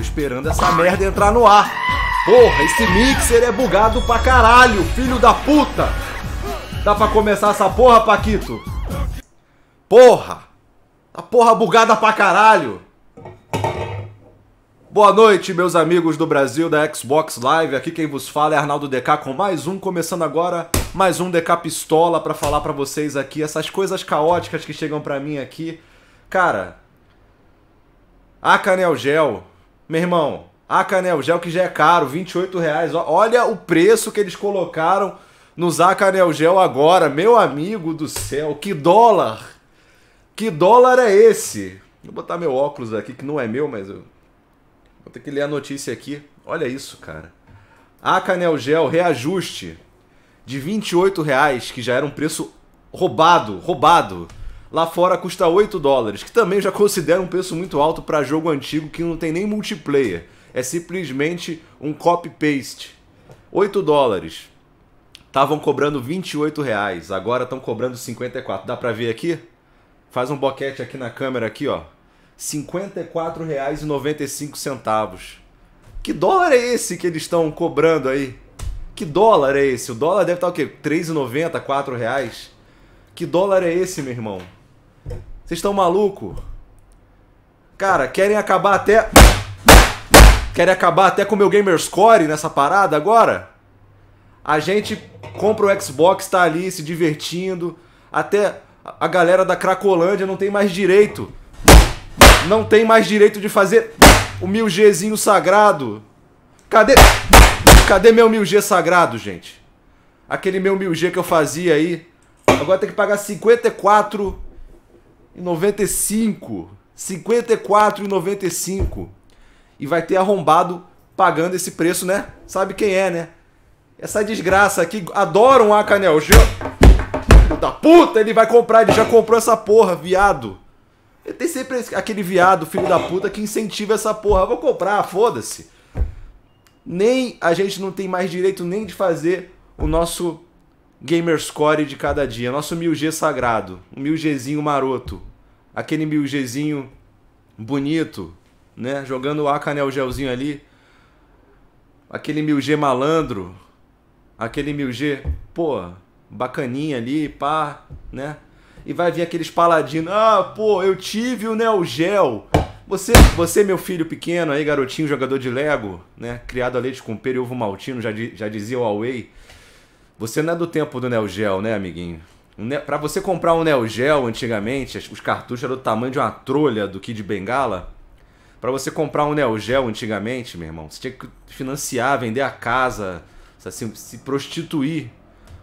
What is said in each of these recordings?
esperando essa merda entrar no ar. Porra, esse mixer é bugado pra caralho, filho da puta! Dá pra começar essa porra, Paquito? Porra! A tá porra bugada pra caralho! Boa noite, meus amigos do Brasil da Xbox Live. Aqui quem vos fala é Arnaldo DK com mais um, começando agora mais um DK Pistola para falar para vocês aqui essas coisas caóticas que chegam para mim aqui. Cara, a Canel Gel meu irmão, a Canel, gel que já é caro, 28 reais. Olha o preço que eles colocaram no Zacanel Gel agora, meu amigo do céu. Que dólar! Que dólar é esse? Vou botar meu óculos aqui, que não é meu, mas eu vou ter que ler a notícia aqui. Olha isso, cara. canel Gel reajuste de 28 reais, que já era um preço roubado, roubado lá fora custa 8 dólares, que também já considera um preço muito alto para jogo antigo que não tem nem multiplayer. É simplesmente um copy-paste. 8 dólares. Estavam cobrando 28 reais, agora estão cobrando 54. Dá para ver aqui? Faz um boquete aqui na câmera aqui, ó. R$54,95. Que dólar é esse que eles estão cobrando aí? Que dólar é esse? O dólar deve estar tá o quê? R$3,90, R$4,00? reais? Que dólar é esse, meu irmão? Vocês estão maluco? Cara, querem acabar até. Querem acabar até com o meu gamerscore nessa parada agora? A gente compra o Xbox, tá ali se divertindo. Até a galera da Cracolândia não tem mais direito. Não tem mais direito de fazer o mil gzinho sagrado. Cadê. Cadê meu mil g sagrado, gente? Aquele meu mil g que eu fazia aí. Agora tem que pagar 54 e 95, 54 e 95. E vai ter arrombado pagando esse preço, né? Sabe quem é, né? Essa desgraça aqui, adoram a Canel Gel. Da puta, ele vai comprar, ele já comprou essa porra, viado. Ele tem sempre aquele viado, filho da puta, que incentiva essa porra. Eu vou comprar, foda-se. Nem a gente não tem mais direito nem de fazer o nosso gamer score de cada dia, nosso mil g sagrado, um mil gzinho maroto, aquele milgezinho bonito, né? Jogando o Acanel Gelzinho ali. Aquele G malandro. Aquele G, pô, bacaninha ali, pá, né? E vai vir aqueles paladinos. Ah, pô, eu tive o Neo Você, você, meu filho pequeno aí, garotinho, jogador de Lego, né? Criado a leite com pera e ovo maltino, já, já dizia o Huawei. Você não é do tempo do Neo né, amiguinho? Pra para você comprar um Neo Geo antigamente, os cartuchos eram do tamanho de uma trolha do Kid Bengala. Para você comprar um Neo Geo antigamente, meu irmão, você tinha que financiar, vender a casa, assim, se prostituir.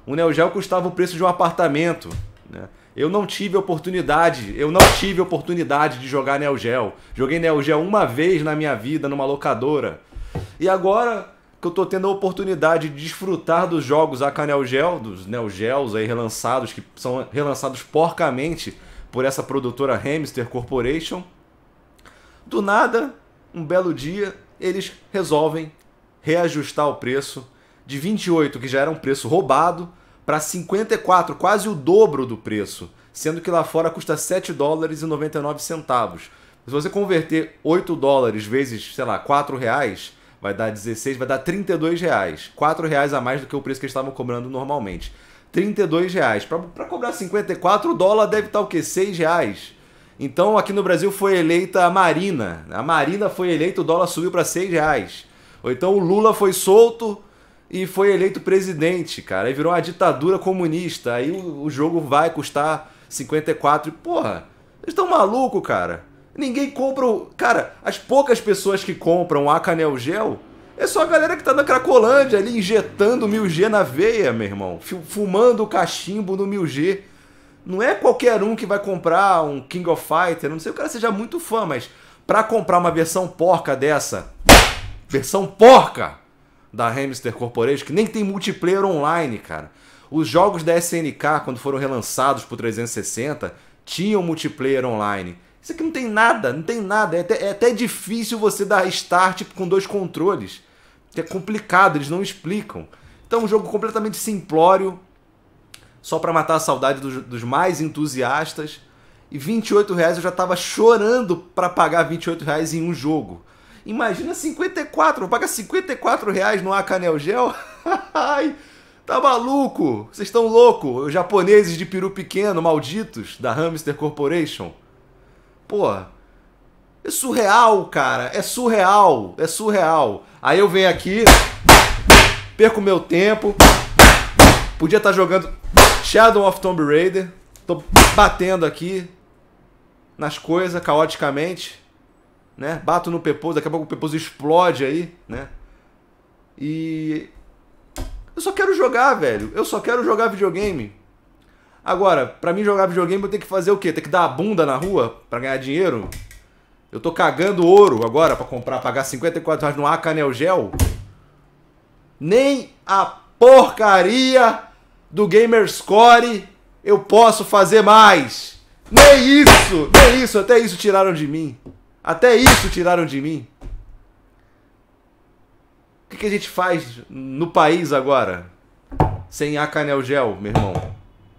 Um Neo Geo custava o preço de um apartamento. Né? Eu não tive oportunidade, eu não tive oportunidade de jogar Neo Geo. Joguei Neo Geo uma vez na minha vida numa locadora. E agora que eu tô tendo a oportunidade de desfrutar dos jogos a Canel Gel, dos Neo Gels aí relançados, que são relançados porcamente por essa produtora Hamster Corporation. Do nada, um belo dia, eles resolvem reajustar o preço de 28, que já era um preço roubado, para 54, quase o dobro do preço, sendo que lá fora custa 7 dólares e 99 centavos. Se você converter 8 dólares vezes, sei lá, 4 reais, vai dar 16, vai dar 32 reais. 4 reais a mais do que o preço que eles estavam cobrando normalmente. 32 reais. Para cobrar 54, o dólar deve estar tá o quê? 6 reais. Então aqui no Brasil foi eleita a Marina. A Marina foi eleita, o dólar subiu para 6 reais. Ou então o Lula foi solto e foi eleito presidente, cara. Aí virou uma ditadura comunista. Aí o, o jogo vai custar 54. Porra, eles estão malucos, cara. Ninguém compra o... Cara, as poucas pessoas que compram a Canel Gel é só a galera que tá na Cracolândia ali injetando mil g na veia, meu irmão. Fumando o cachimbo no mil g Não é qualquer um que vai comprar um King of Fighter, não sei, o cara seja muito fã, mas para comprar uma versão porca dessa, versão porca da Hamster Corporation, que nem tem multiplayer online, cara. Os jogos da SNK, quando foram relançados pro 360, tinham multiplayer online. Isso aqui não tem nada, não tem nada. É até, é até difícil você dar start com dois controles. É complicado, eles não explicam. Então, um jogo completamente simplório, só para matar a saudade dos, dos, mais entusiastas. E 28 reais eu já estava chorando para pagar 28 reais em um jogo. Imagina 54, vou pagar 54 reais no Acanel Gel? Ai, tá maluco? Vocês estão louco? Os japoneses de peru pequeno, malditos, da Hamster Corporation. Porra. É surreal, cara. É surreal. É surreal. Aí eu venho aqui, perco meu tempo. Podia estar tá jogando Shadow of Tomb Raider. Tô batendo aqui nas coisas caoticamente, né? Bato no pepo, daqui a pouco o pepo explode aí, né? E eu só quero jogar, velho. Eu só quero jogar videogame. Agora, para mim jogar videogame, eu tenho que fazer o quê? Tem que dar a bunda na rua para ganhar dinheiro? Eu tô cagando ouro agora para comprar, pagar 54 reais no Acanel Gel? Nem a porcaria do Gamerscore eu posso fazer mais! Nem isso! Nem isso! Até isso tiraram de mim! Até isso tiraram de mim! O que, que a gente faz no país agora? Sem Acanel Gel, meu irmão?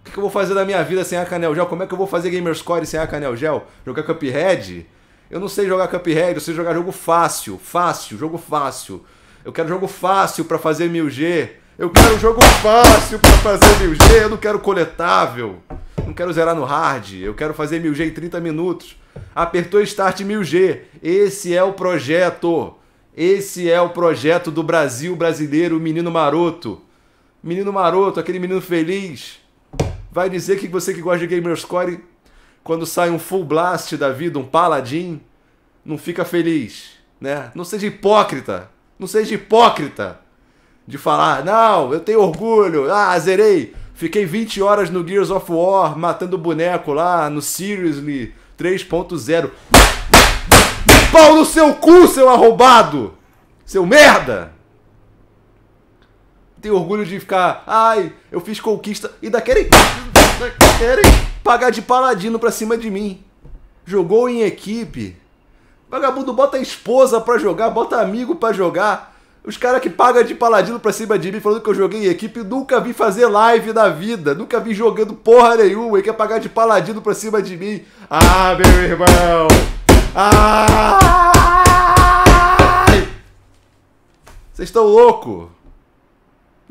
que, que eu vou fazer da minha vida sem a Canel Gel? Como é que eu vou fazer Gamerscore sem a Canel Gel? Jogar Cuphead? Eu não sei jogar Cuphead, eu sei jogar jogo fácil. Fácil, jogo fácil. Eu quero jogo fácil para fazer 1000G. Eu quero jogo fácil para fazer 1000G. Eu não quero coletável. Não quero zerar no hard. Eu quero fazer 1000G em 30 minutos. Apertou Start 1000G. Esse é o projeto. Esse é o projeto do Brasil brasileiro, menino maroto. Menino maroto, aquele menino feliz Vai dizer que você que gosta de Gamerscore, quando sai um Full Blast da vida, um Paladin, não fica feliz, né? Não seja hipócrita. Não seja hipócrita de falar, não, eu tenho orgulho, ah, zerei. Fiquei 20 horas no Gears of War matando boneco lá no Seriously 3.0. Pau no seu cu, seu arrombado! Seu merda! tem orgulho de ficar, ai, eu fiz conquista, e da querem, querem pagar de paladino pra cima de mim. Jogou em equipe. Vagabundo bota a esposa pra jogar, bota amigo pra jogar. Os caras que pagam de paladino pra cima de mim falando que eu joguei em equipe, nunca vi fazer live na vida, nunca vi jogando porra nenhuma e quer pagar de paladino pra cima de mim. Ah, meu irmão! Ah! Vocês estão loucos?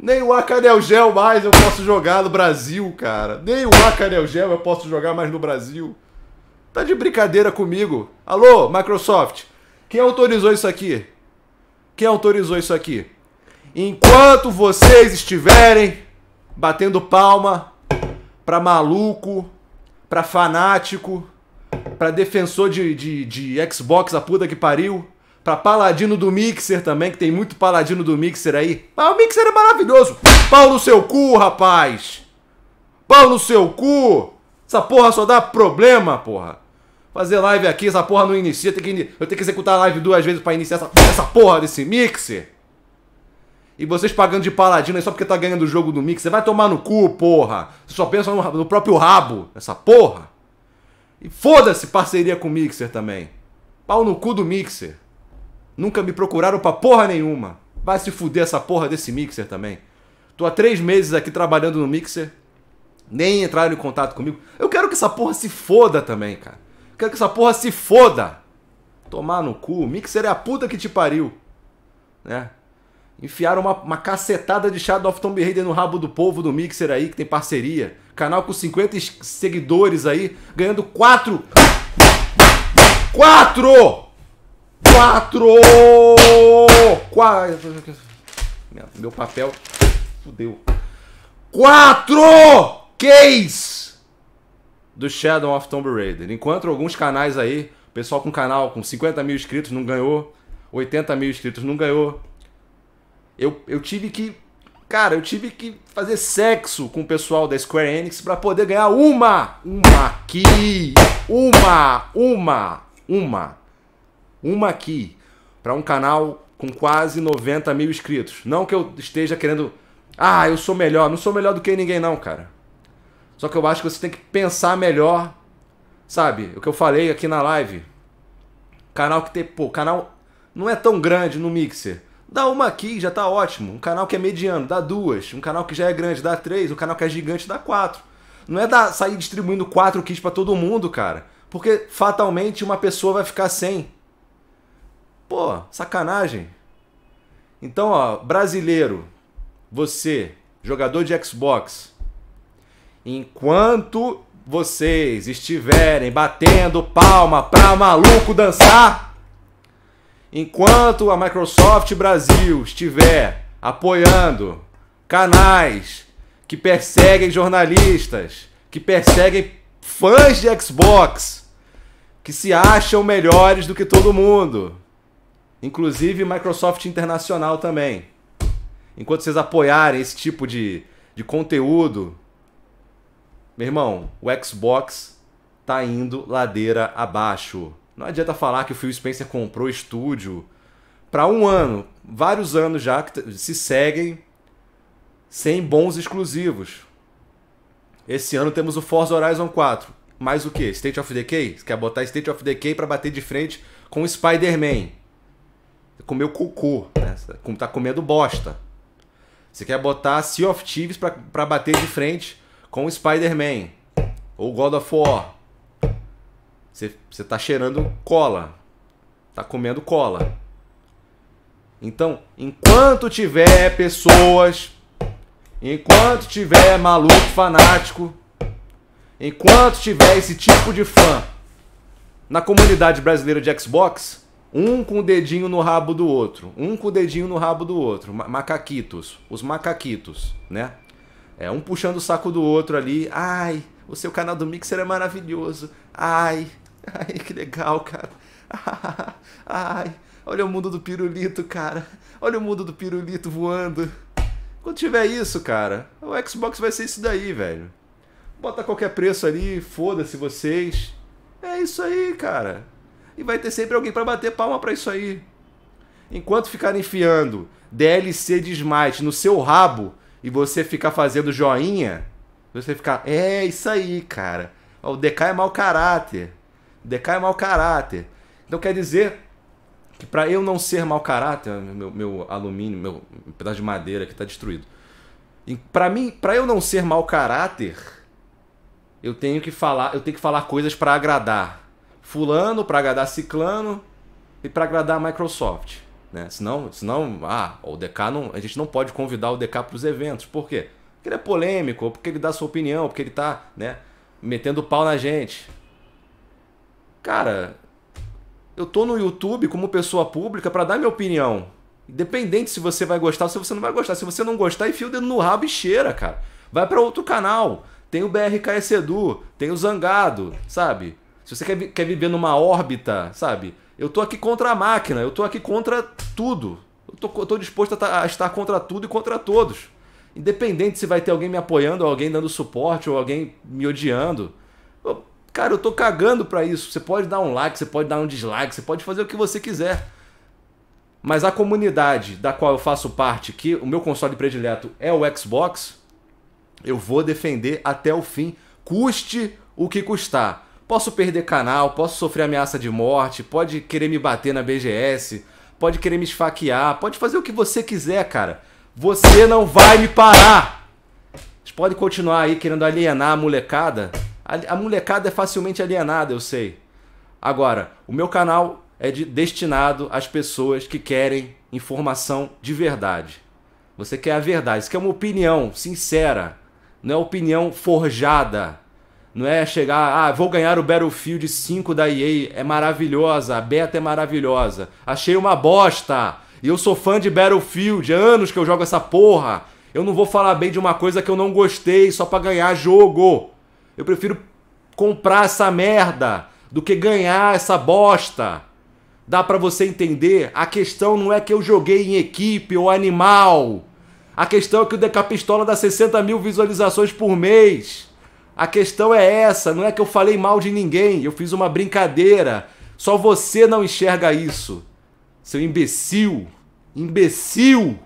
Nem o Acanel Gel mais eu posso jogar no Brasil, cara. Nem o Acanel Gel eu posso jogar mais no Brasil. Tá de brincadeira comigo. Alô, Microsoft, quem autorizou isso aqui? Quem autorizou isso aqui? Enquanto vocês estiverem batendo palma pra maluco, pra fanático, pra defensor de, de, de Xbox, a puta que pariu, Pra Paladino do Mixer também, que tem muito Paladino do Mixer aí. Ah, o Mixer é maravilhoso. Pau no seu cu, rapaz. Pau no seu cu. Essa porra só dá problema, porra. Fazer live aqui, essa porra não inicia. Eu tenho que, eu tenho que executar a live duas vezes pra iniciar essa, essa porra desse Mixer. E vocês pagando de Paladino aí só porque tá ganhando o jogo do Mixer. Vai tomar no cu, porra. Você só pensa no, no próprio rabo, essa porra. E foda-se parceria com o Mixer também. Pau no cu do Mixer. Nunca me procuraram pra porra nenhuma. Vai se fuder essa porra desse mixer também. Tô há três meses aqui trabalhando no mixer. Nem entraram em contato comigo. Eu quero que essa porra se foda também, cara. Eu quero que essa porra se foda. Tomar no cu. mixer é a puta que te pariu. Né? Enfiaram uma, uma cacetada de Shadow of Tomb Raider no rabo do povo do Mixer aí, que tem parceria. Canal com 50 seguidores aí, ganhando 4. 4! Quatro! Meu papel fudeu. Quatro case do Shadow of Tomb Raider. Enquanto alguns canais aí, pessoal com canal com 50 mil inscritos não ganhou, 80 mil inscritos não ganhou. Eu, eu tive que. Cara, eu tive que fazer sexo com o pessoal da Square Enix para poder ganhar uma! Uma aqui! Uma! Uma! Uma! Uma aqui. para um canal com quase 90 mil inscritos. Não que eu esteja querendo. Ah, eu sou melhor. Não sou melhor do que ninguém, não, cara. Só que eu acho que você tem que pensar melhor. Sabe? O que eu falei aqui na live. Canal que tem. Pô, canal não é tão grande no mixer. Dá uma aqui, já tá ótimo. Um canal que é mediano, dá duas. Um canal que já é grande, dá três. Um canal que é gigante, dá quatro. Não é dar, sair distribuindo quatro kits para todo mundo, cara. Porque fatalmente uma pessoa vai ficar sem. Pô, sacanagem. Então, ó, brasileiro, você, jogador de Xbox, enquanto vocês estiverem batendo palma pra maluco dançar, enquanto a Microsoft Brasil estiver apoiando canais que perseguem jornalistas, que perseguem fãs de Xbox, que se acham melhores do que todo mundo, Inclusive Microsoft Internacional também. Enquanto vocês apoiarem esse tipo de, de conteúdo, meu irmão, o Xbox tá indo ladeira abaixo. Não adianta falar que o Phil Spencer comprou o estúdio para um ano, vários anos já que se seguem sem bons exclusivos. Esse ano temos o Forza Horizon 4. Mais o que? State of Decay? Você quer botar State of Decay para bater de frente com Spider-Man comeu cocô, né? Tá comendo bosta. Você quer botar Sea of Thieves pra, pra bater de frente com Spider-Man ou God of War. Você, você tá cheirando cola. Tá comendo cola. Então, enquanto tiver pessoas, enquanto tiver maluco fanático, enquanto tiver esse tipo de fã na comunidade brasileira de Xbox, um com o dedinho no rabo do outro, um com o dedinho no rabo do outro, macaquitos, os macaquitos, né? É, um puxando o saco do outro ali. Ai, o seu canal do Mixer é maravilhoso. Ai, ai, que legal, cara. Ai, olha o mundo do pirulito, cara. Olha o mundo do pirulito voando. Quando tiver isso, cara, o Xbox vai ser isso daí, velho. Bota qualquer preço ali, foda-se vocês. É isso aí, cara e vai ter sempre alguém para bater palma para isso aí. Enquanto ficar enfiando DLC de Smite no seu rabo e você ficar fazendo joinha, você ficar, é isso aí, cara. O DK é mau caráter. O DK é mau caráter. Então quer dizer que para eu não ser mau caráter, meu, meu alumínio, meu pedaço de madeira que está destruído. Para mim, para eu não ser mau caráter, eu tenho que falar, eu tenho que falar coisas para agradar fulano para agradar ciclano e para agradar a Microsoft. Né? Senão, senão ah, o DK não, a gente não pode convidar o DK para os eventos. Por quê? Porque ele é polêmico, ou porque ele dá sua opinião, porque ele está né, metendo pau na gente. Cara, eu tô no YouTube como pessoa pública para dar minha opinião. Independente se você vai gostar ou se você não vai gostar. Se você não gostar, enfia o dedo no rabo e cheira, cara. Vai para outro canal. Tem o BRKS Edu, tem o Zangado, sabe? Se você quer, quer viver numa órbita, sabe? Eu tô aqui contra a máquina, eu tô aqui contra tudo. Eu tô, tô disposto a, tá, a estar contra tudo e contra todos. Independente se vai ter alguém me apoiando, ou alguém dando suporte, ou alguém me odiando. Eu, cara, eu tô cagando pra isso. Você pode dar um like, você pode dar um dislike, você pode fazer o que você quiser. Mas a comunidade da qual eu faço parte, que o meu console predileto é o Xbox, eu vou defender até o fim, custe o que custar. Posso perder canal, posso sofrer ameaça de morte, pode querer me bater na BGS, pode querer me esfaquear, pode fazer o que você quiser, cara. Você não vai me parar! Vocês podem continuar aí querendo alienar a molecada. A, molecada é facilmente alienada, eu sei. Agora, o meu canal é de, destinado às pessoas que querem informação de verdade. Você quer a verdade. Isso aqui é uma opinião sincera, não é opinião forjada. Não é chegar, ah, vou ganhar o Battlefield 5 da EA, é maravilhosa, a beta é maravilhosa. Achei uma bosta. E eu sou fã de Battlefield, há anos que eu jogo essa porra. Eu não vou falar bem de uma coisa que eu não gostei só para ganhar jogo. Eu prefiro comprar essa merda do que ganhar essa bosta. Dá para você entender? A questão não é que eu joguei em equipe ou animal. A questão é que o Decapistola dá 60 mil visualizações por mês. A questão é essa, não é que eu falei mal de ninguém, eu fiz uma brincadeira. Só você não enxerga isso. Seu imbecil. Imbecil!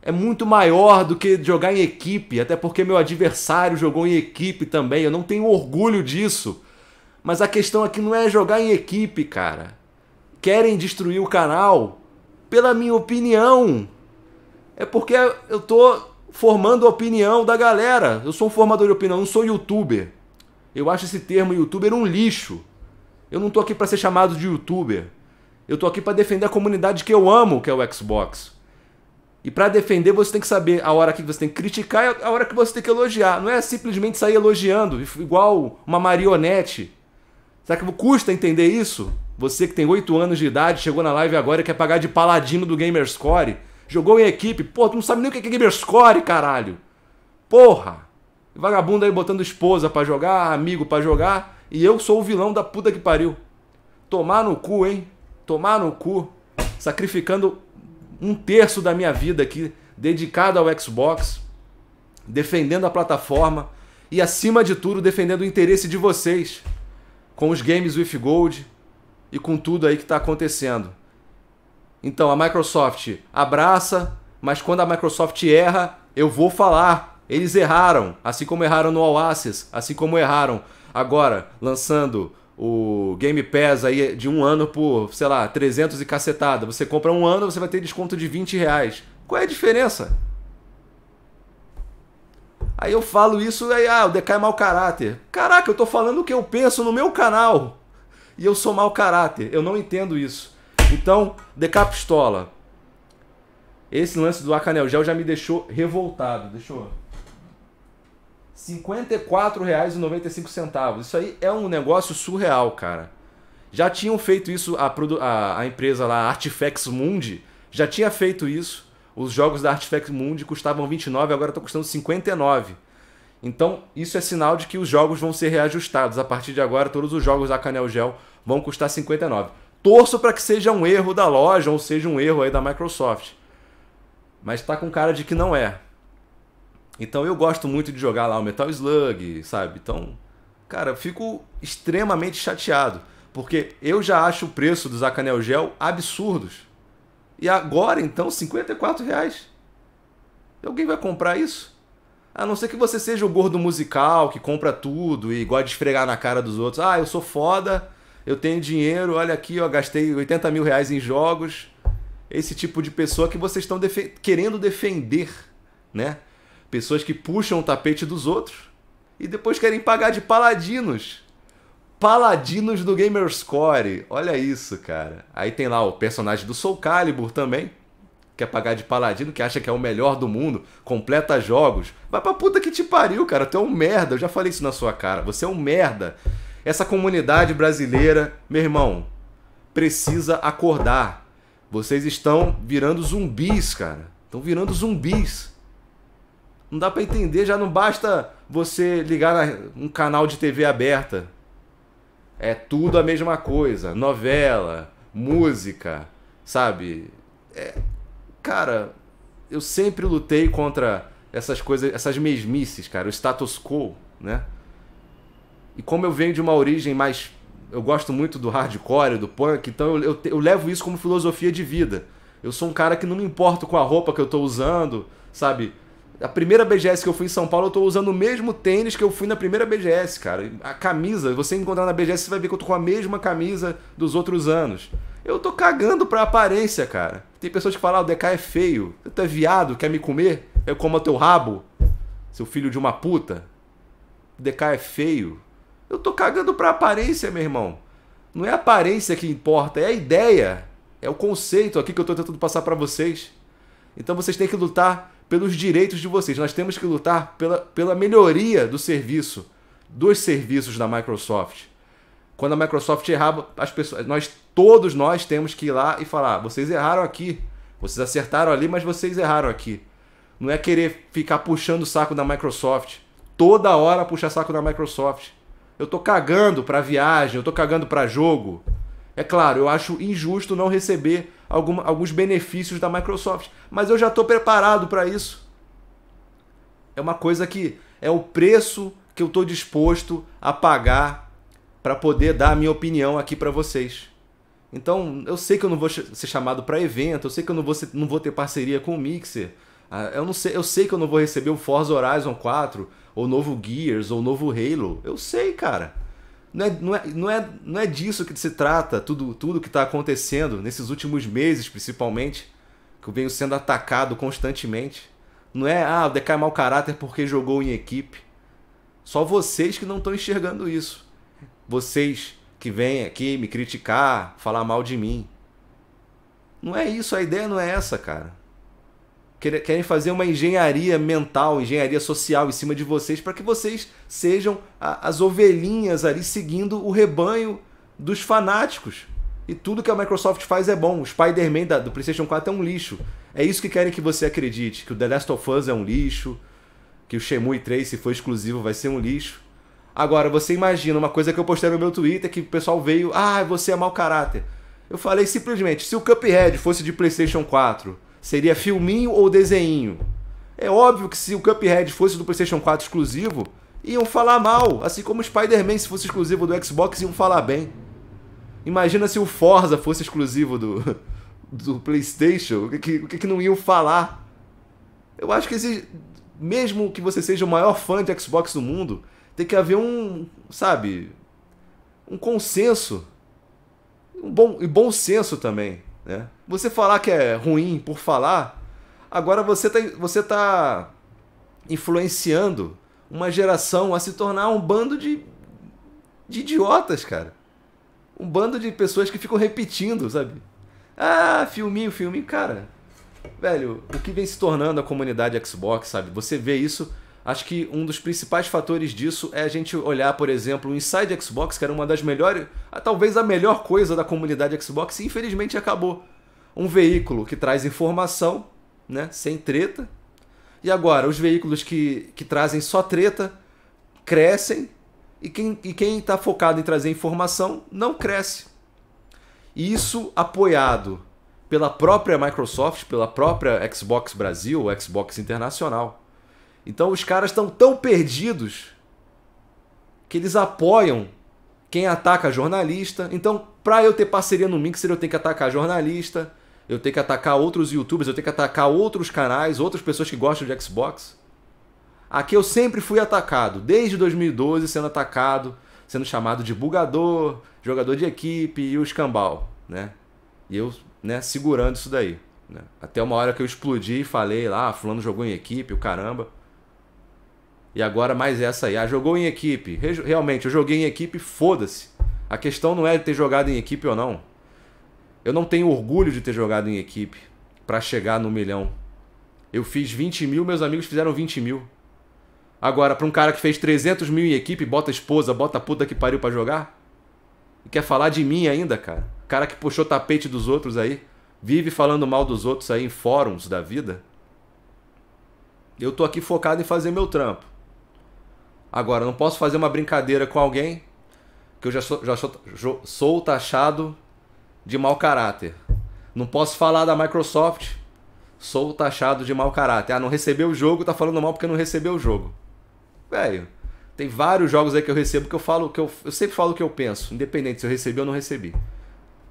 É muito maior do que jogar em equipe, até porque meu adversário jogou em equipe também. Eu não tenho orgulho disso. Mas a questão aqui não é jogar em equipe, cara. Querem destruir o canal? Pela minha opinião. É porque eu tô formando a opinião da galera. Eu sou um formador de opinião, não sou youtuber. Eu acho esse termo youtuber um lixo. Eu não tô aqui para ser chamado de youtuber. Eu tô aqui para defender a comunidade que eu amo, que é o Xbox. E para defender, você tem que saber a hora que você tem que criticar e a hora que você tem que elogiar. Não é simplesmente sair elogiando, igual uma marionete. Será que custa entender isso? Você que tem 8 anos de idade, chegou na live agora e quer pagar de paladino do Gamerscore jogou em equipe. porra, tu não sabe nem o que é Gamerscore, caralho. Porra! Vagabundo aí botando esposa para jogar, amigo para jogar, e eu sou o vilão da puta que pariu. Tomar no cu, hein? Tomar no cu. Sacrificando um terço da minha vida aqui, dedicado ao Xbox, defendendo a plataforma e, acima de tudo, defendendo o interesse de vocês com os games with gold e com tudo aí que está acontecendo. Então a Microsoft abraça, mas quando a Microsoft erra, eu vou falar. Eles erraram, assim como erraram no Oasis, assim como erraram agora lançando o Game Pass aí de um ano por, sei lá, 300 e cacetada. Você compra um ano, você vai ter desconto de 20 reais. Qual é a diferença? Aí eu falo isso, aí, ah, o DK é mau caráter. Caraca, eu tô falando o que eu penso no meu canal. E eu sou mau caráter. Eu não entendo isso. Então, Decapistola. Esse lance do Acanel Gel já me deixou revoltado. Deixou. eu... R$ 54,95. Isso aí é um negócio surreal, cara. Já tinham feito isso a, a, a empresa lá, Artifex Mundi, já tinha feito isso. Os jogos da Artifex Mundi custavam 29, agora estão custando 59. Então, isso é sinal de que os jogos vão ser reajustados. A partir de agora, todos os jogos da Canel Gel vão custar 59. Torço para que seja um erro da loja ou seja um erro aí da Microsoft. Mas está com cara de que não é. Então eu gosto muito de jogar lá o Metal Slug, sabe? Então, cara, fico extremamente chateado. Porque eu já acho o preço dos Acanel Gel absurdos. E agora, então, 54 reais. Alguém vai comprar isso? A não ser que você seja o gordo musical que compra tudo e gosta de esfregar na cara dos outros. Ah, eu sou foda, eu tenho dinheiro, olha aqui, ó, gastei 80 mil reais em jogos. Esse tipo de pessoa que vocês estão defe querendo defender, né? Pessoas que puxam o tapete dos outros e depois querem pagar de paladinos. Paladinos do Gamerscore. Olha isso, cara. Aí tem lá o personagem do Soul Calibur também. Quer é pagar de paladino, que acha que é o melhor do mundo, completa jogos. Vai pra puta que te pariu, cara. Tu é um merda. Eu já falei isso na sua cara. Você é um merda. Essa comunidade brasileira, meu irmão, precisa acordar. Vocês estão virando zumbis, cara. Estão virando zumbis. Não dá para entender, já não basta você ligar um canal de TV aberta. É tudo a mesma coisa, novela, música, sabe? É, cara, eu sempre lutei contra essas coisas, essas mesmices, cara, o status quo, né? E como eu venho de uma origem mais. Eu gosto muito do hardcore, do punk, então eu, eu, eu levo isso como filosofia de vida. Eu sou um cara que não me importo com a roupa que eu estou usando, sabe? A primeira BGS que eu fui em São Paulo, eu estou usando o mesmo tênis que eu fui na primeira BGS, cara. A camisa, você encontrar na BGS, você vai ver que eu tô com a mesma camisa dos outros anos. Eu tô cagando pra aparência, cara. Tem pessoas que falam, ah, o DK é feio. Tu tá é viado, quer me comer? Eu como teu rabo, seu filho de uma puta. O DK é feio. Eu tô cagando pra aparência, meu irmão. Não é a aparência que importa, é a ideia, é o conceito aqui que eu tô tentando passar para vocês. Então vocês têm que lutar pelos direitos de vocês. Nós temos que lutar pela, pela melhoria do serviço, dos serviços da Microsoft. Quando a Microsoft errava, as pessoas, nós todos nós temos que ir lá e falar: vocês erraram aqui, vocês acertaram ali, mas vocês erraram aqui. Não é querer ficar puxando o saco da Microsoft. Toda hora puxar saco da Microsoft. Eu tô cagando pra viagem, eu tô cagando pra jogo. É claro, eu acho injusto não receber algum, alguns benefícios da Microsoft, mas eu já tô preparado para isso. É uma coisa que é o preço que eu tô disposto a pagar para poder dar a minha opinião aqui para vocês. Então, eu sei que eu não vou ser chamado para evento, eu sei que eu não vou, ser, não vou ter parceria com o Mixer, ah, eu, não sei, eu sei que eu não vou receber o Forza Horizon 4 ou novo Gears, ou novo Halo. Eu sei, cara. Não é, não é, não é, não é disso que se trata tudo, tudo que está acontecendo nesses últimos meses, principalmente, que eu venho sendo atacado constantemente. Não é, ah, o DK é mau caráter porque jogou em equipe. Só vocês que não estão enxergando isso. Vocês que vêm aqui me criticar, falar mal de mim. Não é isso, a ideia não é essa, cara querem fazer uma engenharia mental, engenharia social em cima de vocês para que vocês sejam as ovelhinhas ali seguindo o rebanho dos fanáticos. E tudo que a Microsoft faz é bom. O Spider-Man do PlayStation 4 é um lixo. É isso que querem que você acredite, que o The Last of Us é um lixo, que o Shenmue 3, se for exclusivo, vai ser um lixo. Agora, você imagina uma coisa que eu postei no meu Twitter, que o pessoal veio, ah, você é mau caráter. Eu falei simplesmente, se o Cuphead fosse de PlayStation 4 Seria filminho ou desenho? É óbvio que se o Cuphead fosse do PlayStation 4 exclusivo, iam falar mal, assim como o Spider-Man se fosse exclusivo do Xbox iam falar bem. Imagina se o Forza fosse exclusivo do, do PlayStation, o que, o que não iam falar? Eu acho que esse, mesmo que você seja o maior fã de Xbox do mundo, tem que haver um, sabe, um consenso, um bom e bom senso também, né? Você falar que é ruim por falar, agora você está você tá influenciando uma geração a se tornar um bando de, de idiotas, cara. Um bando de pessoas que ficam repetindo, sabe? Ah, filminho, filminho. Cara, velho, o que vem se tornando a comunidade Xbox, sabe? Você vê isso. Acho que um dos principais fatores disso é a gente olhar, por exemplo, o Inside Xbox, que era uma das melhores, ah, talvez a melhor coisa da comunidade Xbox, e infelizmente acabou um veículo que traz informação, né, sem treta. E agora, os veículos que, que trazem só treta crescem e quem está quem tá focado em trazer informação não cresce. Isso apoiado pela própria Microsoft, pela própria Xbox Brasil, Xbox Internacional. Então os caras estão tão perdidos que eles apoiam quem ataca jornalista. Então, para eu ter parceria no Mixer, eu tenho que atacar jornalista eu ter que atacar outros youtubers, eu ter que atacar outros canais, outras pessoas que gostam de Xbox. Aqui eu sempre fui atacado, desde 2012 sendo atacado, sendo chamado de bugador, jogador de equipe e o escambau, né? E eu, né, segurando isso daí. Né? Até uma hora que eu explodi e falei lá, ah, fulano jogou em equipe, o caramba. E agora mais essa aí, ah, jogou em equipe. Realmente, eu joguei em equipe, foda-se. A questão não é ter jogado em equipe ou não. Eu não tenho orgulho de ter jogado em equipe para chegar no milhão. Eu fiz 20 mil, meus amigos fizeram 20 mil. Agora, para um cara que fez 300 mil em equipe, bota esposa, bota puta que pariu para jogar? E quer falar de mim ainda, cara? Cara que puxou tapete dos outros aí, vive falando mal dos outros aí em fóruns da vida. Eu tô aqui focado em fazer meu trampo. Agora, não posso fazer uma brincadeira com alguém que eu já sou, já sou, sou taxado de mau caráter. Não posso falar da Microsoft, sou taxado de mau caráter. Ah, não recebeu o jogo, tá falando mal porque não recebeu o jogo. Velho, tem vários jogos aí que eu recebo que eu falo que eu, eu sempre falo o que eu penso, independente se eu recebi ou não recebi.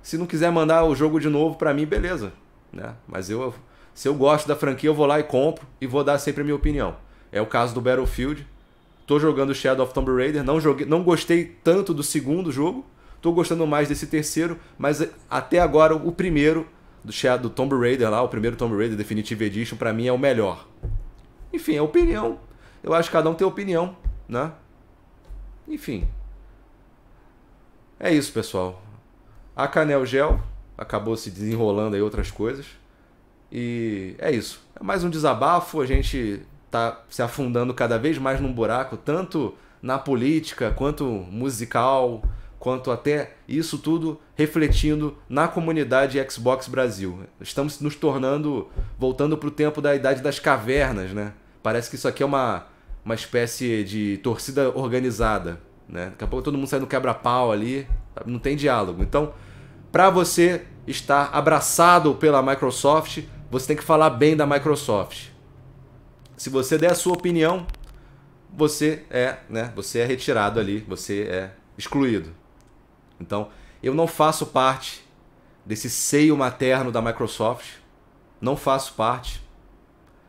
Se não quiser mandar o jogo de novo para mim, beleza, né? Mas eu se eu gosto da franquia, eu vou lá e compro e vou dar sempre a minha opinião. É o caso do Battlefield. Tô jogando Shadow of Tomb Raider, não joguei, não gostei tanto do segundo jogo, Tô gostando mais desse terceiro, mas até agora o primeiro do, do Tomb Raider lá, o primeiro Tomb Raider Definitive Edition, para mim é o melhor. Enfim, é opinião. Eu acho que cada um tem opinião, né? Enfim. É isso, pessoal. A Canel Gel acabou se desenrolando aí outras coisas. E é isso. É mais um desabafo, a gente tá se afundando cada vez mais num buraco, tanto na política quanto musical, quanto até isso tudo refletindo na comunidade Xbox Brasil. Estamos nos tornando, voltando para o tempo da Idade das Cavernas, né? Parece que isso aqui é uma, uma espécie de torcida organizada, né? Daqui a pouco todo mundo sai no quebra-pau ali, não tem diálogo. Então, para você estar abraçado pela Microsoft, você tem que falar bem da Microsoft. Se você der a sua opinião, você é, né? Você é retirado ali, você é excluído. Então, eu não faço parte desse seio materno da Microsoft. Não faço parte.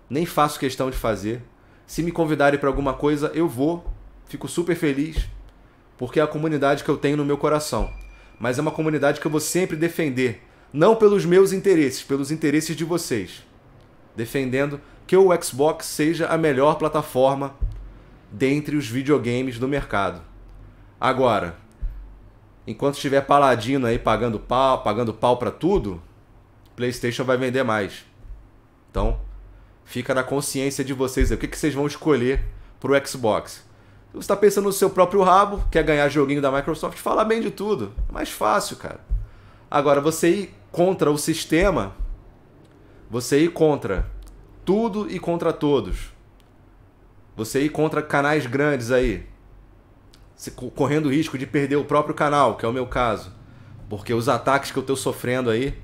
Nem faço questão de fazer. Se me convidarem para alguma coisa, eu vou. Fico super feliz, porque é a comunidade que eu tenho no meu coração. Mas é uma comunidade que eu vou sempre defender, não pelos meus interesses, pelos interesses de vocês. Defendendo que o Xbox seja a melhor plataforma dentre os videogames do mercado. Agora, enquanto estiver Paladino aí pagando pau, pagando pau para tudo, PlayStation vai vender mais. Então, fica na consciência de vocês aí, o que, que vocês vão escolher pro Xbox. Se você está pensando no seu próprio rabo, quer ganhar joguinho da Microsoft, fala bem de tudo. É mais fácil, cara. Agora, você ir contra o sistema, você ir contra tudo e contra todos. Você ir contra canais grandes aí, correndo risco de perder o próprio canal, que é o meu caso. Porque os ataques que eu estou sofrendo aí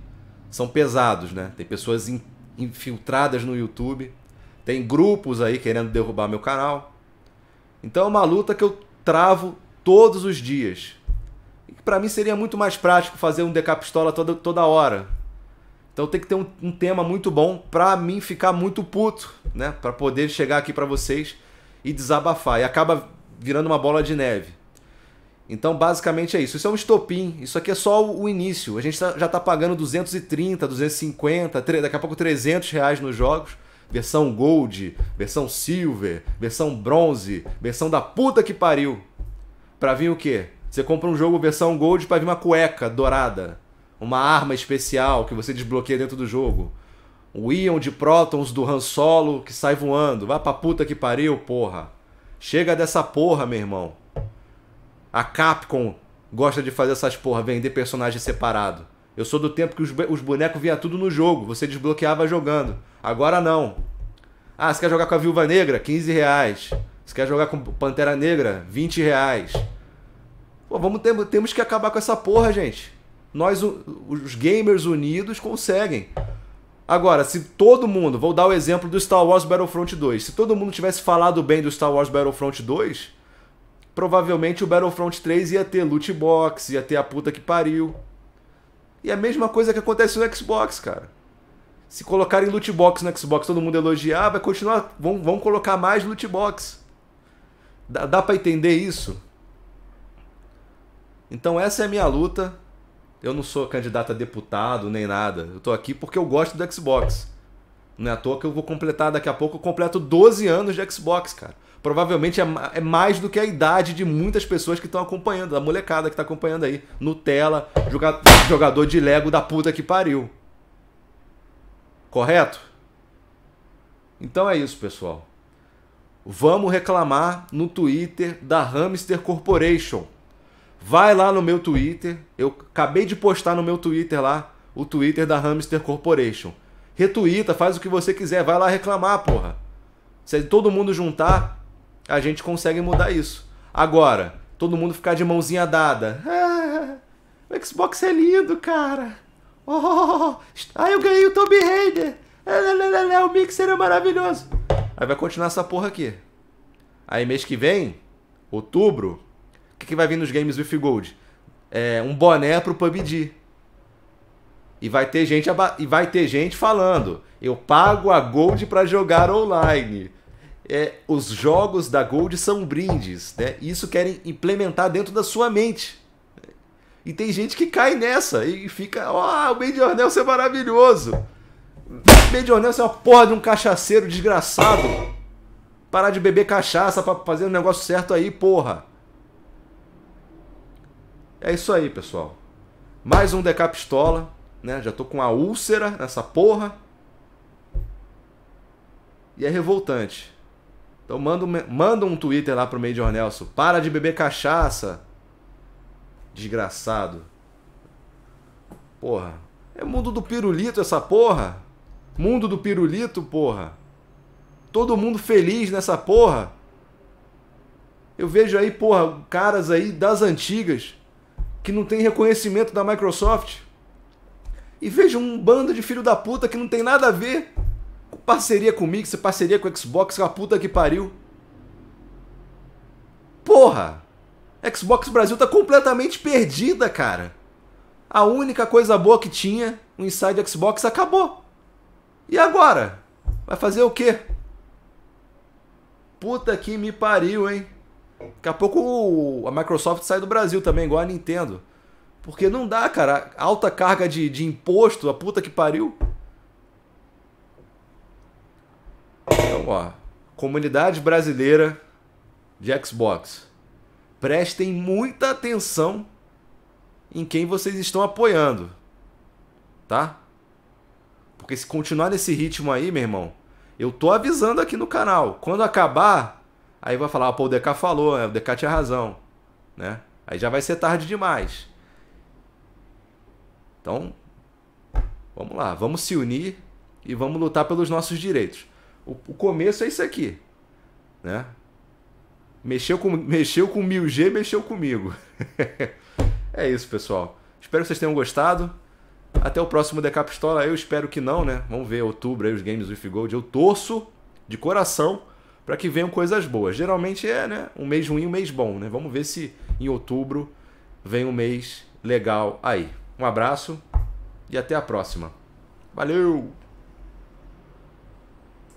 são pesados, né? Tem pessoas in, infiltradas no YouTube, tem grupos aí querendo derrubar meu canal. Então é uma luta que eu travo todos os dias. E para mim seria muito mais prático fazer um decapistola toda, toda hora. Então tem que ter um, um tema muito bom para mim ficar muito puto, né? Para poder chegar aqui para vocês e desabafar. E acaba virando uma bola de neve. Então, basicamente é isso. Isso é um estopim. Isso aqui é só o início. A gente tá, já tá pagando 230, 250, daqui a pouco 300 reais nos jogos. Versão Gold, versão Silver, versão Bronze, versão da puta que pariu. Pra vir o quê? Você compra um jogo versão Gold pra vir uma cueca dourada. Uma arma especial que você desbloqueia dentro do jogo. O íon de prótons do Han Solo que sai voando. Vai pra puta que pariu, porra. Chega dessa porra, meu irmão. A Capcom gosta de fazer essas porra, vender personagem separado. Eu sou do tempo que os, os bonecos vinha tudo no jogo, você desbloqueava jogando. Agora não. Ah, você quer jogar com a Viúva Negra? 15 reais. Você quer jogar com Pantera Negra? 20 reais. Pô, vamos ter, temos que acabar com essa porra, gente. Nós, os gamers unidos, conseguem. Agora, se todo mundo, vou dar o exemplo do Star Wars Battlefront 2, se todo mundo tivesse falado bem do Star Wars Battlefront 2, provavelmente o Battlefront 3 ia ter loot box, ia ter a puta que pariu. E a mesma coisa que acontece no Xbox, cara. Se colocarem loot box no Xbox, todo mundo elogiar, vai continuar, vão, vão colocar mais loot box. Dá, dá para entender isso? Então essa é a minha luta eu não sou candidato a deputado nem nada. Eu tô aqui porque eu gosto do Xbox. Não é à toa que eu vou completar daqui a pouco, eu completo 12 anos de Xbox, cara. Provavelmente é, é mais do que a idade de muitas pessoas que estão acompanhando, da molecada que tá acompanhando aí. Nutella, joga, jogador de Lego da puta que pariu. Correto? Então é isso, pessoal. Vamos reclamar no Twitter da Hamster Corporation. Vai lá no meu Twitter, eu acabei de postar no meu Twitter lá, o Twitter da Hamster Corporation. Retuita, faz o que você quiser, vai lá reclamar, porra. Se é todo mundo juntar, a gente consegue mudar isso. Agora, todo mundo ficar de mãozinha dada. Ah, o Xbox é lindo, cara. Oh, ah, eu ganhei o Tomb Raider. o Mixer é maravilhoso. Aí vai continuar essa porra aqui. Aí mês que vem, outubro, o que, que vai vir nos games with gold? É, um boné pro PUBG. E vai ter gente e vai ter gente falando: "Eu pago a Gold para jogar online". É, os jogos da Gold são brindes, né? Isso querem implementar dentro da sua mente. E tem gente que cai nessa e fica, ó, oh, o Major Nelson é maravilhoso. O Major Nelson é uma porra de um cachaceiro desgraçado. Parar de beber cachaça para fazer o um negócio certo aí, porra. É isso aí, pessoal. Mais um decapistola, né? Já tô com a úlcera nessa porra. E é revoltante. Então manda manda um Twitter lá pro Major Nelson. Para de beber cachaça. Desgraçado. Porra. É mundo do pirulito essa porra. Mundo do pirulito, porra. Todo mundo feliz nessa porra. Eu vejo aí, porra, caras aí das antigas que não tem reconhecimento da Microsoft. E vejo um bando de filho da puta que não tem nada a ver com parceria com o Mix, parceria com o Xbox, com a puta que pariu. Porra! Xbox Brasil tá completamente perdida, cara. A única coisa boa que tinha, o Inside Xbox, acabou. E agora? Vai fazer o quê? Puta que me pariu, hein? Daqui a pouco a Microsoft sai do Brasil também, igual a Nintendo. Porque não dá, cara. Alta carga de, de imposto, a puta que pariu. Então, ó. Comunidade brasileira de Xbox. Prestem muita atenção em quem vocês estão apoiando. Tá? Porque se continuar nesse ritmo aí, meu irmão, eu tô avisando aqui no canal. Quando acabar, Aí vai falar, ah, pô, o DK falou, é, o DK tinha razão, né? Aí já vai ser tarde demais. Então, vamos lá, vamos se unir e vamos lutar pelos nossos direitos. O, o começo é isso aqui, né? Mexeu com, mexeu com mil g mexeu comigo. é isso, pessoal. Espero que vocês tenham gostado. Até o próximo DK Pistola. Eu espero que não, né? Vamos ver outubro aí os games do Gold. Eu torço de coração para que venham coisas boas. Geralmente é né, um mês ruim, um mês bom. Né? Vamos ver se em outubro vem um mês legal aí. Um abraço e até a próxima. Valeu!